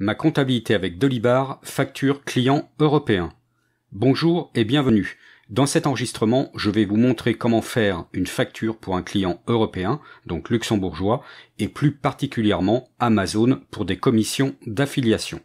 ma comptabilité avec Dolibar, facture client européen. Bonjour et bienvenue. Dans cet enregistrement, je vais vous montrer comment faire une facture pour un client européen, donc luxembourgeois, et plus particulièrement Amazon pour des commissions d'affiliation.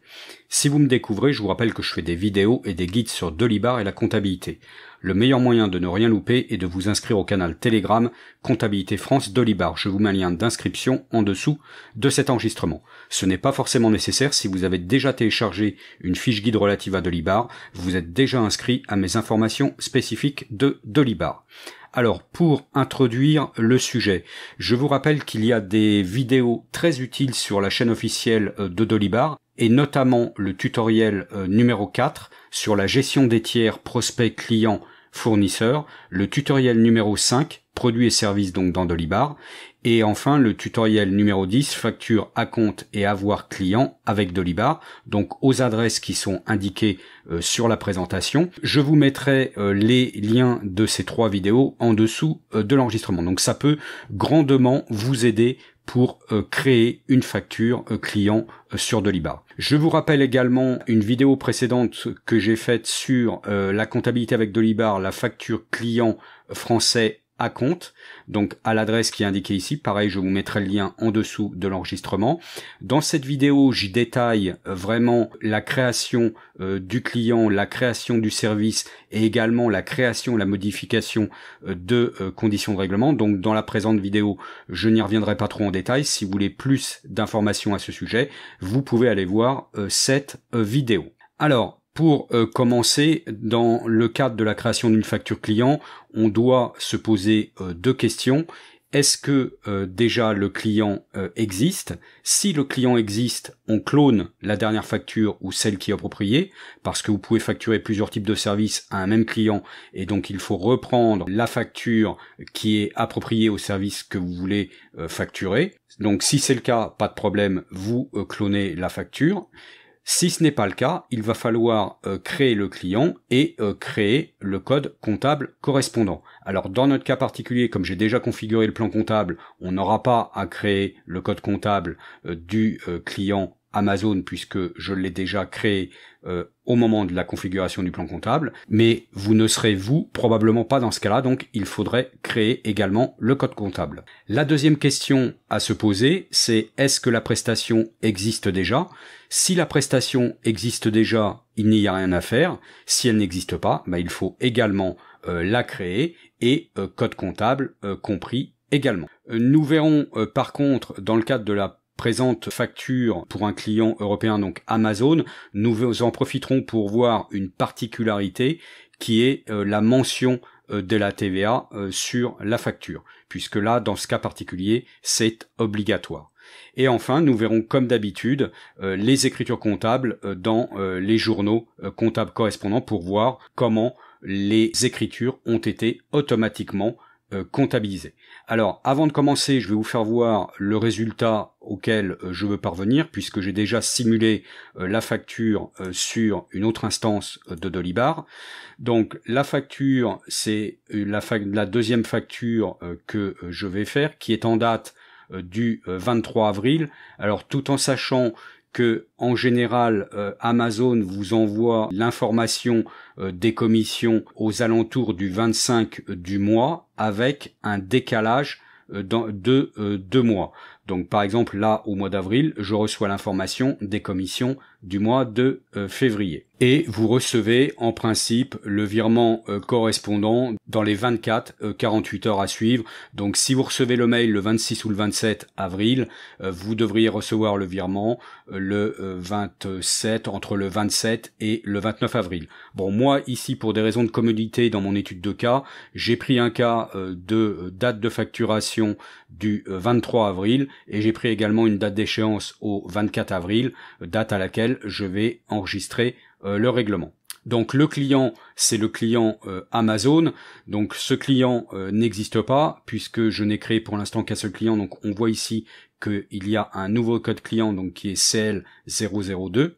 Si vous me découvrez, je vous rappelle que je fais des vidéos et des guides sur Dolibar et la comptabilité. Le meilleur moyen de ne rien louper est de vous inscrire au canal Telegram Comptabilité France Dolibar. Je vous mets un lien d'inscription en dessous de cet enregistrement. Ce n'est pas forcément nécessaire si vous avez déjà téléchargé une fiche guide relative à Dolibar, vous êtes déjà inscrit à mes informations spécifiques de Dolibar. Alors, pour introduire le sujet, je vous rappelle qu'il y a des vidéos très utiles sur la chaîne officielle euh, de Dolibar, et notamment le tutoriel euh, numéro 4 sur la gestion des tiers prospects clients fournisseur, le tutoriel numéro 5, produits et services donc dans Dolibar, et enfin le tutoriel numéro 10, facture à compte et avoir client avec Dolibar, donc aux adresses qui sont indiquées euh, sur la présentation. Je vous mettrai euh, les liens de ces trois vidéos en dessous euh, de l'enregistrement. Donc ça peut grandement vous aider pour euh, créer une facture euh, client euh, sur Dolibar. Je vous rappelle également une vidéo précédente que j'ai faite sur la comptabilité avec Dolibar, la facture client français compte, donc à l'adresse qui est indiquée ici. Pareil, je vous mettrai le lien en dessous de l'enregistrement. Dans cette vidéo, j'y détaille euh, vraiment la création euh, du client, la création du service et également la création, la modification euh, de conditions de règlement. Donc dans la présente vidéo, je n'y reviendrai pas trop en détail. Si vous voulez plus d'informations à ce sujet, vous pouvez aller voir cette vidéo. Alors, pour euh, commencer, dans le cadre de la création d'une facture client, on doit se poser euh, deux questions. Est-ce que euh, déjà le client existe Si le client existe, on clone la dernière facture ou celle qui est appropriée, parce que vous pouvez facturer plusieurs types de services à un même client, et donc il faut reprendre la facture qui est appropriée au service que vous voulez facturer. Donc si c'est le cas, pas de problème, vous clonez la facture. Si ce n'est pas le cas, il va falloir euh, créer le client et euh, créer le code comptable correspondant. Alors dans notre cas particulier, comme j'ai déjà configuré le plan comptable, on n'aura pas à créer le code comptable euh, du client Amazon puisque je l'ai déjà créé euh, au moment de la configuration du plan comptable, mais vous ne serez vous probablement pas dans ce cas-là, donc il faudrait créer également le code comptable. La deuxième question à se poser, c'est est-ce que la prestation existe déjà Si la prestation existe déjà, il n'y a rien à faire. Si elle n'existe pas, bah, il faut également euh, la créer et euh, code comptable compris également. Nous verrons par contre dans le cadre de la présente facture pour un client européen, donc Amazon, nous en profiterons pour voir une particularité qui est euh, la mention euh, de la TVA euh, sur la facture, puisque là, dans ce cas particulier, c'est obligatoire. Et enfin, nous verrons comme d'habitude les écritures comptables dans les journaux comptables correspondants pour voir comment les écritures ont été automatiquement comptabilisées. Alors, avant de commencer, je vais vous faire voir le résultat auquel euh, je veux parvenir, puisque j'ai déjà simulé euh, la facture euh, sur une autre instance de Dolibar. Donc la facture, c'est la, deuxième facture que je vais faire, qui est en date du 23 avril. Alors tout en sachant que en général Amazon vous envoie l'information des commissions aux alentours du 25 du mois avec un décalage de deux mois. Donc par exemple là, au mois d'avril, je reçois l'information des commissions du mois de euh, février. Et vous recevez en principe le virement euh, correspondant dans les 24-48 euh, heures à suivre. Donc si vous recevez le mail le 26 ou le 27 avril, vous devriez recevoir le virement le 27, entre le 27 et le 29 avril. Bon, moi ici, pour des raisons de commodité dans mon étude de cas, j'ai pris un cas de date de facturation du 23 avril et j'ai pris également une date d'échéance au 24 avril, date à laquelle je vais enregistrer euh, le règlement. Donc le client, c'est le client euh, Amazon. Donc ce client euh, n'existe pas puisque je n'ai créé pour l'instant qu'un seul client. Donc on voit ici qu'il y a un nouveau code client donc qui est CL002.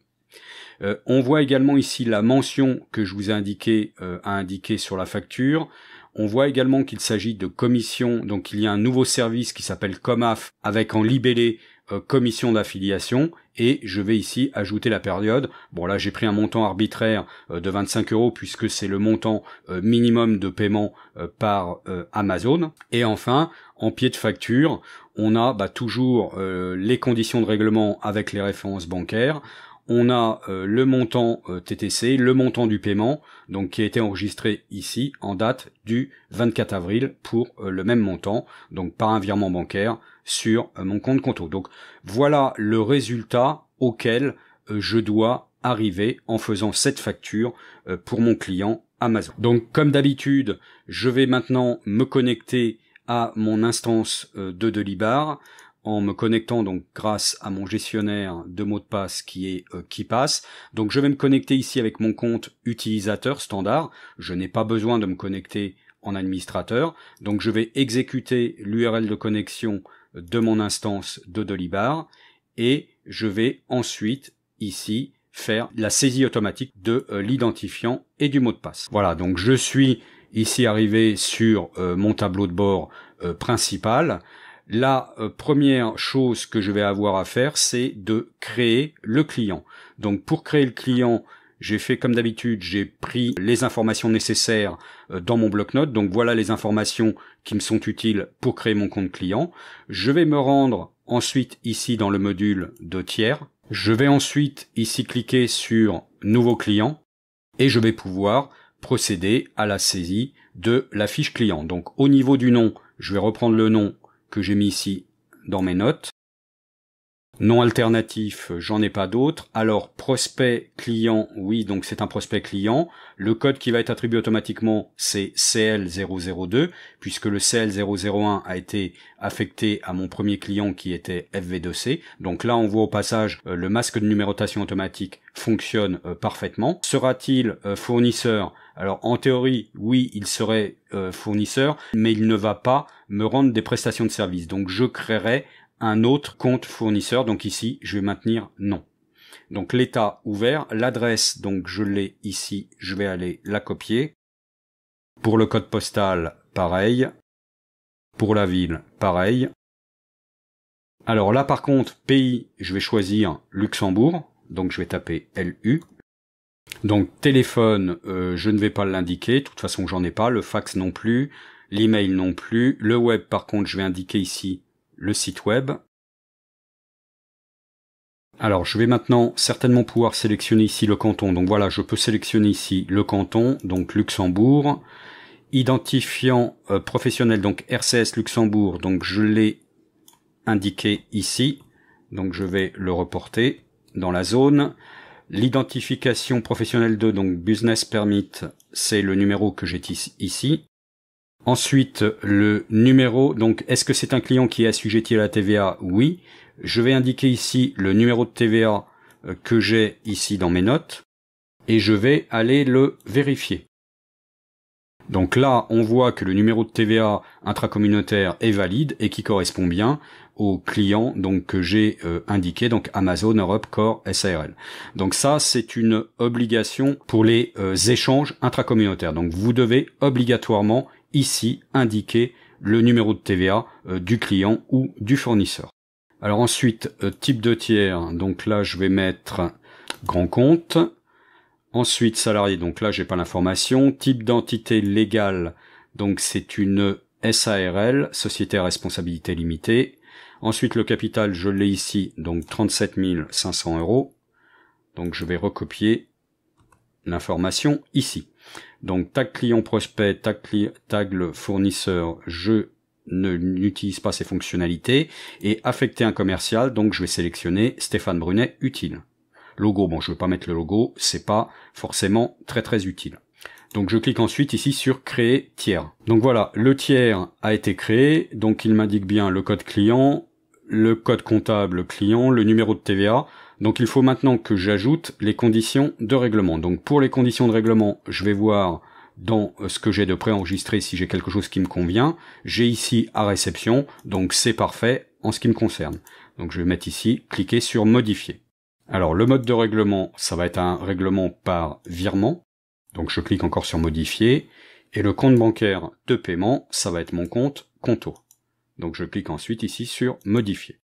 on voit également ici la mention que je vous ai indiquée à indiquer sur la facture. On voit également qu'il s'agit de commission, donc il y a un nouveau service qui s'appelle Comaf avec en libellé euh, commission d'affiliation et je vais ici ajouter la période. Bon là j'ai pris un montant arbitraire euh, de 25 euros puisque c'est le montant euh, minimum de paiement par Amazon. Et enfin en pied de facture on a bah, toujours les conditions de règlement avec les références bancaires on a le montant TTC, le montant du paiement, donc qui a été enregistré ici en date du 24 avril pour le même montant, donc par un virement bancaire sur euh, mon compte Conto. Donc voilà le résultat auquel euh, je dois arriver en faisant cette facture euh, pour mon client Amazon. Donc comme d'habitude, je vais maintenant me connecter à mon instance de Delibar en me connectant donc grâce à mon gestionnaire de mots de passe qui est KeePass. qui passe. Donc je vais me connecter ici avec mon compte utilisateur standard. Je n'ai pas besoin de me connecter en administrateur. Donc je vais exécuter l'URL de connexion de mon instance de Dolibar et je vais ensuite ici faire la saisie automatique de euh, l'identifiant et du mot de passe. Voilà, donc je suis ici arrivé sur euh, mon tableau de bord euh, principal. La première chose que je vais avoir à faire, c'est de créer le client. Donc pour créer le client, j'ai fait comme d'habitude, j'ai pris les informations nécessaires euh, dans mon bloc-notes. Donc voilà les informations qui me sont utiles pour créer mon compte client. Je vais me rendre ensuite ici dans le module de tiers. Je vais ensuite ici cliquer sur nouveau client et je vais pouvoir procéder à la saisie de la fiche client. Donc au niveau du nom, je vais reprendre le nom que j'ai mis ici dans mes notes. Non alternatif, j'en ai pas d'autres. Alors prospect client, oui, donc c'est un prospect client. Le code qui va être attribué automatiquement, c'est CL002, puisque le CL001 a été affecté à mon premier client qui était FV2C. Donc là, on voit au passage euh, le masque de numérotation automatique fonctionne euh, parfaitement. Sera-t-il euh, fournisseur Alors en théorie, oui, il serait fournisseur, mais il ne va pas me rendre des prestations de service. Donc je créerai un autre compte fournisseur. Donc ici, je vais maintenir non. Donc l'état ouvert, l'adresse, donc je l'ai ici, je vais aller la copier. Pour le code postal, pareil. Pour la ville, pareil. Alors là par contre, pays, je vais choisir Luxembourg, donc je vais taper LU. Donc téléphone, euh, je ne vais pas l'indiquer, de toute façon j'en ai pas, le fax non plus, l'email non plus, le web par contre je vais indiquer ici le site web. Alors je vais maintenant certainement pouvoir sélectionner ici le canton. Donc voilà, je peux sélectionner ici le canton, donc Luxembourg. Identifiant euh, professionnel, donc RCS Luxembourg, donc je l'ai indiqué ici. Donc je vais le reporter dans la zone. L'identification professionnelle 2, donc Business Permit, c'est le numéro que j'ai ici. Ensuite, le numéro. Donc, est-ce que c'est un client qui est assujetti à la TVA Oui. Je vais indiquer ici le numéro de TVA euh, que j'ai ici dans mes notes et je vais aller le vérifier. Donc là, on voit que le numéro de TVA intracommunautaire est valide et qui correspond bien au clients donc que j'ai euh, indiqué donc Amazon Europe Core SARL. Donc ça c'est une obligation pour les euh, échanges intracommunautaires. Donc vous devez obligatoirement ici indiquer le numéro de TVA euh, du client ou du fournisseur. Alors ensuite type de tiers. Donc là je vais mettre grand compte. Ensuite salarié. Donc là j'ai pas l'information. Type d'entité légale. Donc c'est une SARL, Société à responsabilité limitée, Ensuite, le capital, je l'ai ici, donc 37 500 euros. Donc je vais recopier l'information ici. Donc tag client prospect, tag, tag le fournisseur, je n'utilise pas ces fonctionnalités. Et affecter un commercial, donc je vais sélectionner Stéphane Brunet utile. Logo, bon je ne vais pas mettre le logo, c'est pas forcément très très utile. Donc je clique ensuite ici sur créer tiers. Donc voilà, le tiers a été créé, donc il m'indique bien le code client, le code comptable client, le numéro de TVA. Donc il faut maintenant que j'ajoute les conditions de règlement. Donc pour les conditions de règlement, je vais voir dans euh, ce que j'ai de préenregistré si j'ai quelque chose qui me convient. J'ai ici à réception, donc c'est parfait en ce qui me concerne. Donc je vais mettre ici, cliquer sur modifier. Alors le mode de règlement, ça va être un règlement par virement. Donc je clique encore sur modifier. Et le compte bancaire de paiement, ça va être mon compte Conto. Donc je clique ensuite ici sur modifier.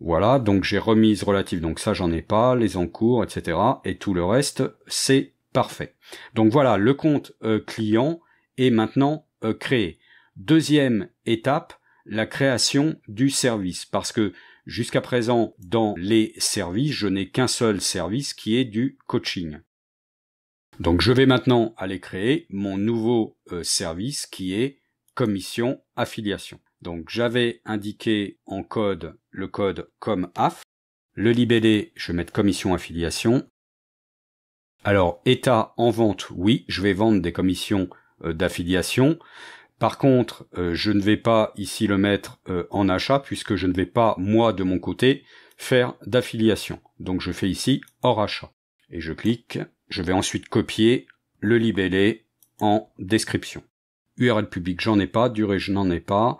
Voilà, donc j'ai remise relative, donc ça j'en ai pas, les encours, etc. Et tout le reste, c'est parfait. Donc voilà, le compte euh, client est maintenant euh, créé. Deuxième étape, la création du service. Parce que jusqu'à présent, dans les services, je n'ai qu'un seul service qui est du coaching. Donc je vais maintenant aller créer mon nouveau euh, service qui est commission affiliation. Donc j'avais indiqué en code le code comme AF, le libellé, je vais mettre commission affiliation. Alors état en vente, oui, je vais vendre des commissions euh, d'affiliation. Par contre, euh, je ne vais pas ici le mettre euh, en achat puisque je ne vais pas moi de mon côté faire d'affiliation. Donc je fais ici hors achat et je clique. Je vais ensuite copier le libellé en description. URL public, j'en ai pas, durée, je n'en ai pas.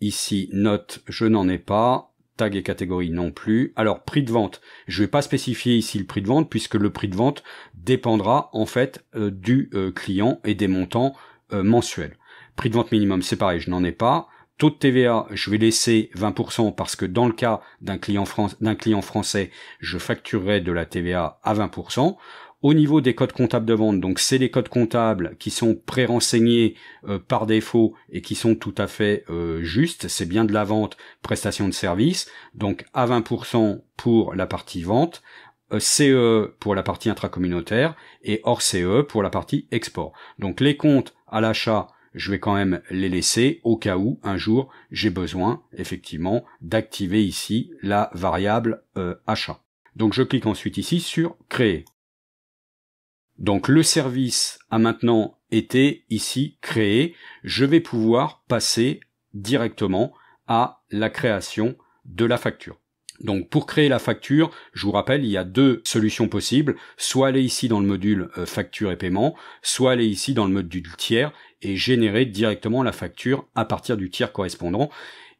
Ici, note, je n'en ai pas. Tag et catégorie non plus. Alors, prix de vente. Je ne vais pas spécifier ici le prix de vente puisque le prix de vente dépendra en fait euh, du euh, client et des montants euh, mensuels. Prix de vente minimum, c'est pareil, je n'en ai pas. Taux de TVA, je vais laisser 20% parce que dans le cas d'un client, d'un client français, je facturerai de la TVA à 20%. Au niveau des codes comptables de vente, donc c'est les codes comptables qui sont pré-renseignés euh, par défaut et qui sont tout à fait euh, justes. C'est bien de la vente, prestation de service, donc à 20% pour la partie vente, euh, CE pour la partie intracommunautaire et hors CE pour la partie export. Donc les comptes à l'achat, je vais quand même les laisser au cas où un jour j'ai besoin effectivement d'activer ici la variable achat. Donc je clique ensuite ici sur créer. Donc le service a maintenant été ici créé. Je vais pouvoir passer directement à la création de la facture. Donc pour créer la facture, je vous rappelle, il y a deux solutions possibles. Soit aller ici dans le module euh, facture et paiement, soit aller ici dans le module tiers et générer directement la facture à partir du tiers correspondant.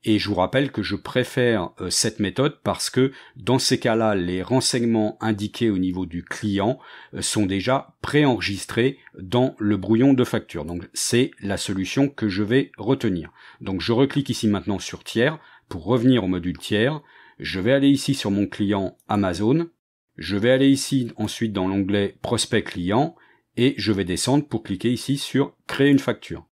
Et je vous rappelle que je préfère euh, cette méthode parce que dans ces cas-là, les renseignements indiqués au niveau du client euh, sont déjà préenregistrés dans le brouillon de facture. Donc c'est la solution que je vais retenir. Donc je reclique ici maintenant sur tiers pour revenir au module tiers. Je vais aller ici sur mon client Amazon. Je vais aller ici ensuite dans l'onglet prospect client et je vais descendre pour cliquer ici sur créer une facture.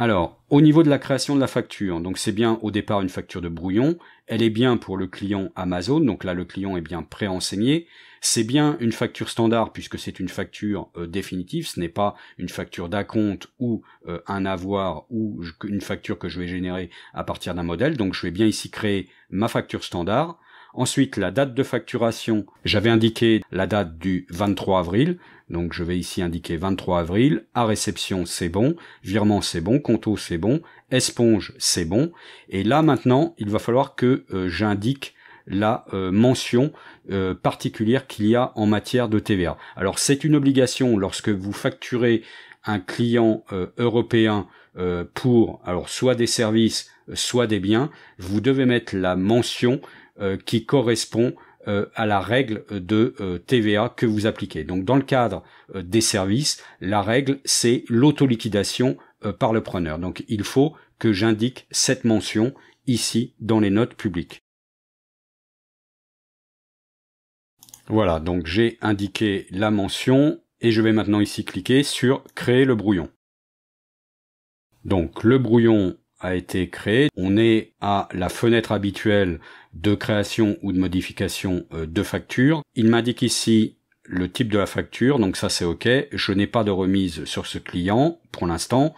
Alors, au niveau de la création de la facture, donc c'est bien au départ une facture de brouillon, elle est bien pour le client Amazon, donc là le client est bien pré-enseigné, c'est bien une facture standard puisque c'est une facture euh, définitive, ce n'est pas une facture d'acompte ou euh, un avoir ou une facture que je vais générer à partir d'un modèle, donc je vais bien ici créer ma facture standard, Ensuite, la date de facturation, j'avais indiqué la date du 23 avril, donc je vais ici indiquer 23 avril, à réception c'est bon, virement c'est bon, compto c'est bon, esponge c'est bon, et là maintenant il va falloir que euh, j'indique la euh, mention euh, particulière qu'il y a en matière de TVA. Alors c'est une obligation lorsque vous facturez un client européen pour alors soit des services, soit des biens, vous devez mettre la mention euh, qui correspond euh, à la règle de euh, TVA que vous appliquez. Donc dans le cadre des services, la règle c'est l'autoliquidation par le preneur. Donc il faut que j'indique cette mention ici dans les notes publiques. Voilà, donc j'ai indiqué la mention et je vais maintenant ici cliquer sur créer le brouillon. Donc le brouillon a été créé. On est à la fenêtre habituelle de création ou de modification euh, de facture. Il m'indique ici le type de la facture, donc ça c'est OK. Je n'ai pas de remise sur ce client pour l'instant.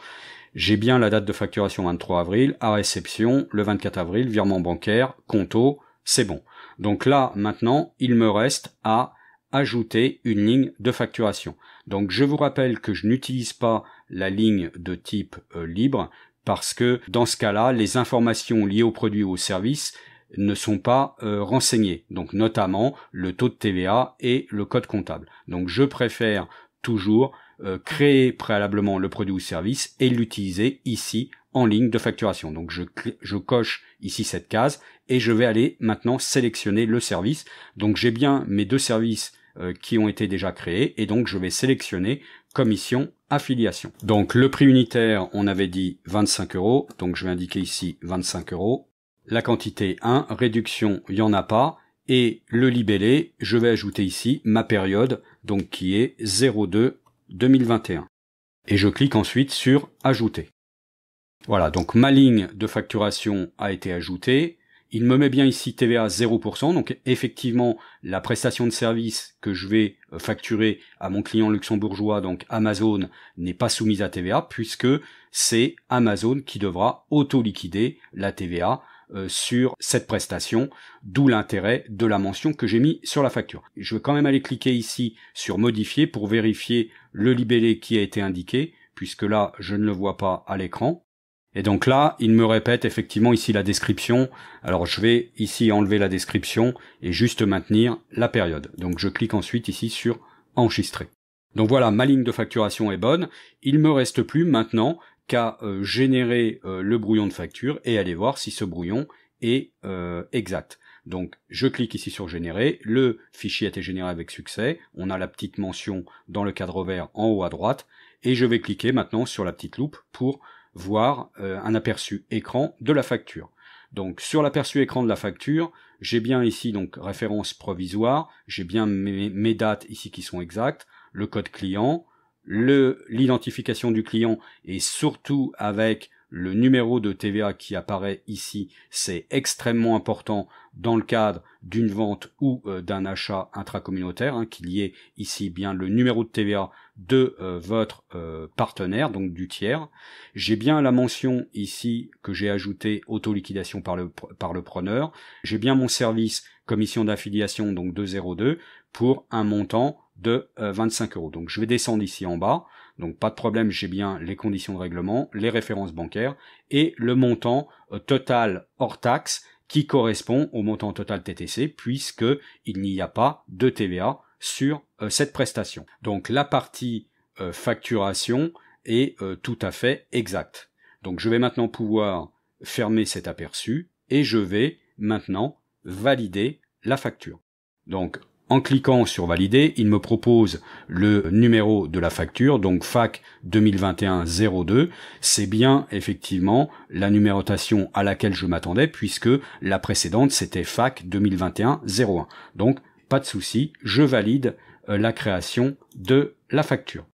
J'ai bien la date de facturation 23 avril, à réception le 24 avril, virement bancaire, compto, c'est bon. Donc là, maintenant, il me reste à ajouter une ligne de facturation. Donc je vous rappelle que je n'utilise pas la ligne de type euh, libre, parce que dans ce cas-là, les informations liées au produit ou au service ne sont pas euh, renseignées, donc notamment le taux de TVA et le code comptable. Donc je préfère toujours euh, créer préalablement le produit ou service et l'utiliser ici en ligne de facturation. Donc je, coche ici cette case et je vais aller maintenant sélectionner le service. Donc j'ai bien mes deux services euh, qui ont été déjà créés et donc je vais sélectionner commission, affiliation. Donc le prix unitaire, on avait dit 25 euros, donc je vais indiquer ici 25 euros. La quantité 1, réduction, il n'y en a pas. Et le libellé, je vais ajouter ici ma période, donc qui est 02 2021. Et je clique ensuite sur Ajouter. Voilà, donc ma ligne de facturation a été ajoutée. Il me met bien ici TVA 0%, donc effectivement la prestation de service que je vais euh, facturer à mon client luxembourgeois, donc Amazon, n'est pas soumise à TVA puisque c'est Amazon qui devra auto-liquider la TVA euh, sur cette prestation, d'où l'intérêt de la mention que j'ai mis sur la facture. Je vais quand même aller cliquer ici sur modifier pour vérifier le libellé qui a été indiqué, puisque là je ne le vois pas à l'écran. Et donc là, il me répète effectivement ici la description. Alors je vais ici enlever la description et juste maintenir la période. Donc je clique ensuite ici sur enregistrer. Donc voilà, ma ligne de facturation est bonne. Il me reste plus maintenant qu'à euh, générer euh, le brouillon de facture et aller voir si ce brouillon est euh, exact. Donc je clique ici sur générer, le fichier a été généré avec succès, on a la petite mention dans le cadre vert en haut à droite, et je vais cliquer maintenant sur la petite loupe pour voir euh, un aperçu écran de la facture. Donc sur l'aperçu écran de la facture, j'ai bien ici donc référence provisoire, j'ai bien mes, mes, dates ici qui sont exactes, le code client, l'identification du client et surtout avec le numéro de TVA qui apparaît ici, c'est extrêmement important dans le cadre d'une vente ou euh, d'un achat intracommunautaire, hein, qu'il y ait ici bien le numéro de TVA de euh, votre euh, partenaire, donc du tiers. J'ai bien la mention ici que j'ai ajoutée auto-liquidation par le, par le preneur. J'ai bien mon service commission d'affiliation, donc 202, pour un montant de 25 euros. Donc je vais descendre ici en bas. Donc pas de problème, j'ai bien les conditions de règlement, les références bancaires et le montant total hors taxe qui correspond au montant total TTC puisque il n'y a pas de TVA sur euh, cette prestation. Donc la partie euh, facturation est euh, tout à fait exacte. Donc je vais maintenant pouvoir fermer cet aperçu et je vais maintenant valider la facture. Donc en cliquant sur valider, il me propose le numéro de la facture, donc FAC 2021-02. C'est bien effectivement la numérotation à laquelle je m'attendais puisque la précédente c'était FAC 2021-01. Donc pas de souci, je valide euh, la création de la facture.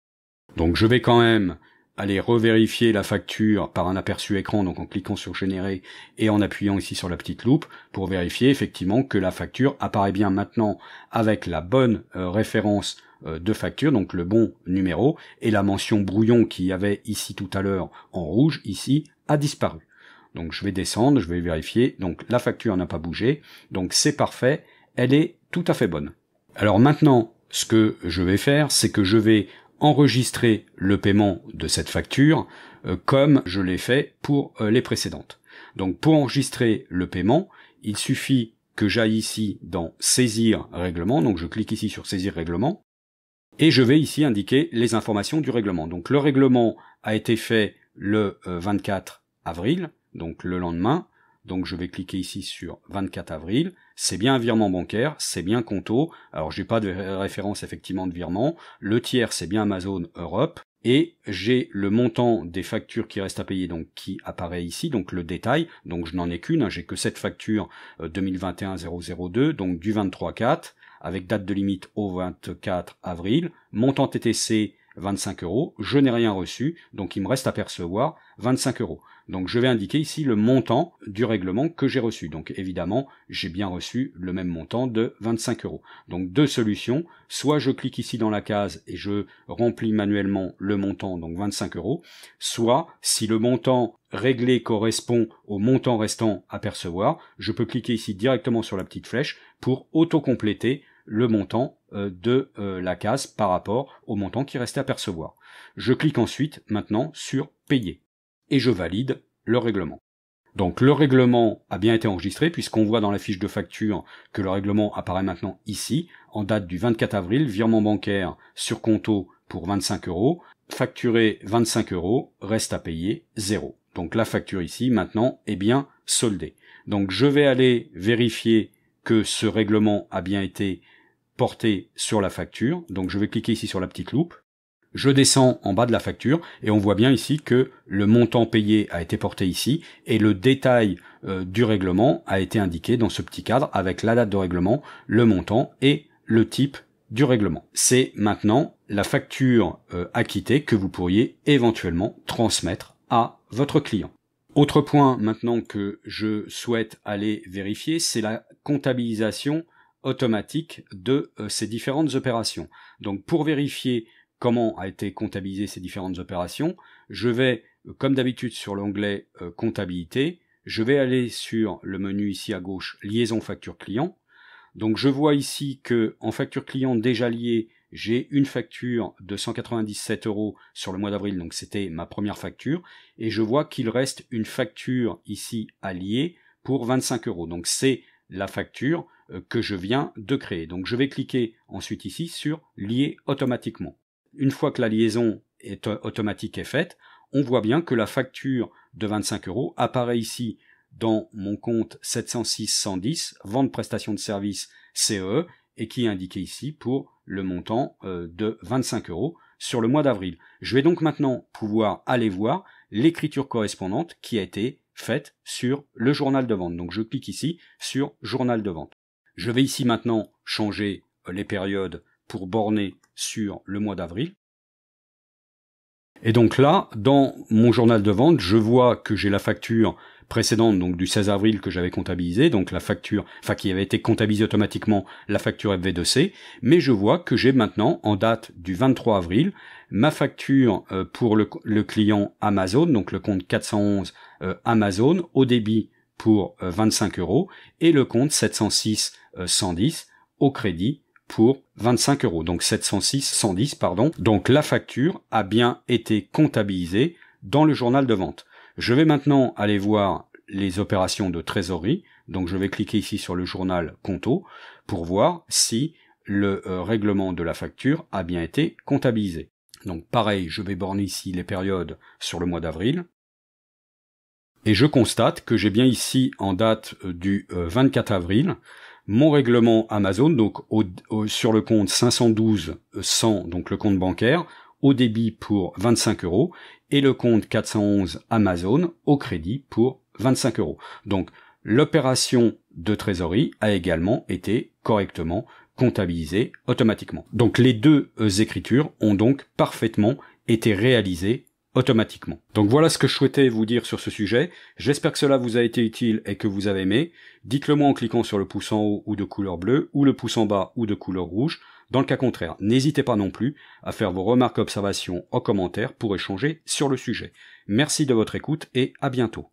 Donc je vais quand même aller revérifier la facture par un aperçu écran, donc en cliquant sur générer et en appuyant ici sur la petite loupe pour vérifier effectivement que la facture apparaît bien maintenant avec la bonne euh, référence euh, de facture, donc le bon numéro, et la mention brouillon qui y avait ici tout à l'heure en rouge, ici, a disparu. Donc je vais descendre, je vais vérifier, donc la facture n'a pas bougé, donc c'est parfait, elle est tout à fait bonne. Alors maintenant, ce que je vais faire, c'est que je vais enregistrer le paiement de cette facture euh, comme je l'ai fait pour euh, les précédentes. Donc pour enregistrer le paiement, il suffit que j'aille ici dans saisir règlement, donc je clique ici sur saisir règlement, et je vais ici indiquer les informations du règlement. Donc le règlement a été fait le 24 euh, avril, donc le lendemain, donc je vais cliquer ici sur 24 avril. C'est bien un virement bancaire, c'est bien Conto. Alors j'ai pas de référence effectivement de virement. Le tiers c'est bien Amazon Europe. Et j'ai le montant des factures qui restent à payer, donc qui apparaît ici, donc le détail. Donc je n'en ai qu'une, hein. j'ai que cette facture 2021-002, donc du 23-4, avec date de limite au 24 avril. Montant TTC 25 euros, je n'ai rien reçu, donc il me reste à percevoir 25 euros. Donc je vais indiquer ici le montant du règlement que j'ai reçu. Donc évidemment, j'ai bien reçu le même montant de 25 euros. Donc deux solutions. Soit je clique ici dans la case et je remplis manuellement le montant, donc 25 euros. Soit si le montant réglé correspond au montant restant à percevoir, je peux cliquer ici directement sur la petite flèche pour autocompléter le montant euh, de euh, la case par rapport au montant qui restait à percevoir. Je clique ensuite maintenant sur payer et je valide le règlement. Donc le règlement a bien été enregistré puisqu'on voit dans la fiche de facture que le règlement apparaît maintenant ici, en date du 24 avril, virement bancaire sur compto pour 25 euros, facturé 25 euros, reste à payer 0. Donc la facture ici maintenant est bien soldée. Donc je vais aller vérifier que ce règlement a bien été porté sur la facture. Donc je vais cliquer ici sur la petite loupe je descends en bas de la facture et on voit bien ici que le montant payé a été porté ici et le détail euh, du règlement a été indiqué dans ce petit cadre avec la date de règlement, le montant et le type du règlement. C'est maintenant la facture euh, acquittée que vous pourriez éventuellement transmettre à votre client. Autre point maintenant que je souhaite aller vérifier, c'est la comptabilisation automatique de euh, ces différentes opérations. Donc pour vérifier comment a été comptabilisé ces différentes opérations. Je vais, euh, comme d'habitude, sur l'onglet euh, comptabilité. Je vais aller sur le menu ici à gauche, liaison facture client. Donc je vois ici que en facture client déjà liée, j'ai une facture de 197 euros sur le mois d'avril, donc c'était ma première facture, et je vois qu'il reste une facture ici à lier pour 25 euros. Donc c'est la facture euh, que je viens de créer. Donc je vais cliquer ensuite ici sur lier automatiquement une fois que la liaison est automatique est faite, on voit bien que la facture de 25 euros apparaît ici dans mon compte 706 110 vente prestation de service CE e, et qui est indiqué ici pour le montant euh, de 25 euros sur le mois d'avril. Je vais donc maintenant pouvoir aller voir l'écriture correspondante qui a été faite sur le journal de vente. Donc je clique ici sur journal de vente. Je vais ici maintenant changer euh, les périodes pour borner sur le mois d'avril. Et donc là, dans mon journal de vente, je vois que j'ai la facture précédente, donc du 16 avril que j'avais comptabilisée, donc la facture, enfin qui avait été comptabilisée automatiquement, la facture FV2C, mais je vois que j'ai maintenant, en date du 23 avril, ma facture euh, pour le, le client Amazon, donc le compte 411 euh, Amazon, au débit pour 25 euh, euros, et le compte 706 110 au crédit pour 25 euros, donc 706, 110, pardon. Donc la facture a bien été comptabilisée dans le journal de vente. Je vais maintenant aller voir les opérations de trésorerie. Donc je vais cliquer ici sur le journal compto pour voir si le euh, règlement de la facture a bien été comptabilisé. Donc pareil, je vais borner ici les périodes sur le mois d'avril. Et je constate que j'ai bien ici, en date euh, du 24 euh, avril, mon règlement Amazon, donc sur le compte 512 100, euh, donc le compte bancaire, au débit pour 25 euros, et le compte 411 Amazon au crédit pour 25 euros. Donc l'opération de trésorerie a également été correctement comptabilisée automatiquement. Donc les deux écritures ont donc parfaitement été réalisées automatiquement. Donc voilà ce que je souhaitais vous dire sur ce sujet. J'espère que cela vous a été utile et que vous avez aimé. Dites-le moi en cliquant sur le pouce en haut ou de couleur bleue, ou le pouce en bas ou de couleur rouge. Dans le cas contraire, n'hésitez pas non plus à faire vos remarques, observations en commentaire pour échanger sur le sujet. Merci de votre écoute et à bientôt.